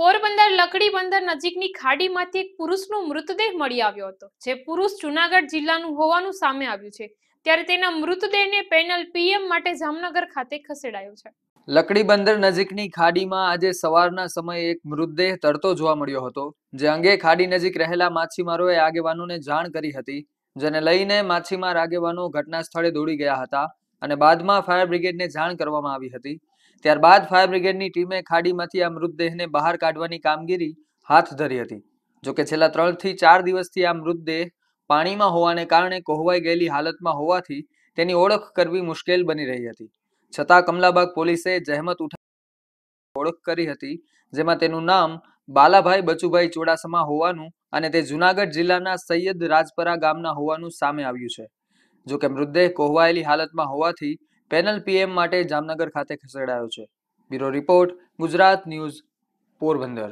પોરબંદર લકડી બંદર નજીકની ખાડીમાંથી એક પુરુષનો મૃતદેહ મળી આવ્યો હતો જે પુરુષ જુનાગઢ જિલ્લાનું હોવાનું સામે આવ્યું છે ત્યારે તેના મૃતદેહને પેનલ પીએમ માટે જામનગર ખાતે ખસેડાયો છે લકડી બંદર નજીકની ખાડીમાં આજે સવારના સમયે એક મૃતદેહ તરતો જોવા મળ્યો હતો જે અંગે ખાડી નજીક રહેલા માછીમારોએ આગેવાનોને જાણ કરી હતી જેને લઈને માછીમાર આગેવાનો ઘટના સ્થળે દોડી ગયા હતા અને બાદમાં ફાયર બ્રિગેડને જાણ કરવામાં આવી હતી ત્યારબાદ ફાયર બ્રિગેડની ટીમે ખાડીમાંથી આ મૃતદેહને બહાર કાઢવાની કામગીરી હાથ ધરી હતી જોકે છેલ્લા ત્રણથી ચાર દિવસથી આ મૃતદેહ પાણીમાં હોવાને કારણે કોહવાઈ ગયેલી હાલતમાં હોવાથી તેની ઓળખ કરવી મુશ્કેલ બની રહી હતી છતાં કમલાબાગ પોલીસે જહેમત ઉઠાવી ઓળખ કરી હતી જેમાં તેનું નામ બાલાભાઈ બચુભાઈ ચોડાસમા હોવાનું અને તે જુનાગઢ જિલ્લાના સૈયદ રાજપરા ગામના હોવાનું સામે આવ્યું છે જો કે મૃતદેહ કોહવાયેલી હાલતમાં હોવાથી પેનલ પીએમ માટે જામનગર ખાતે ખસેડાયો છે bureau report Gujarat news Porbandar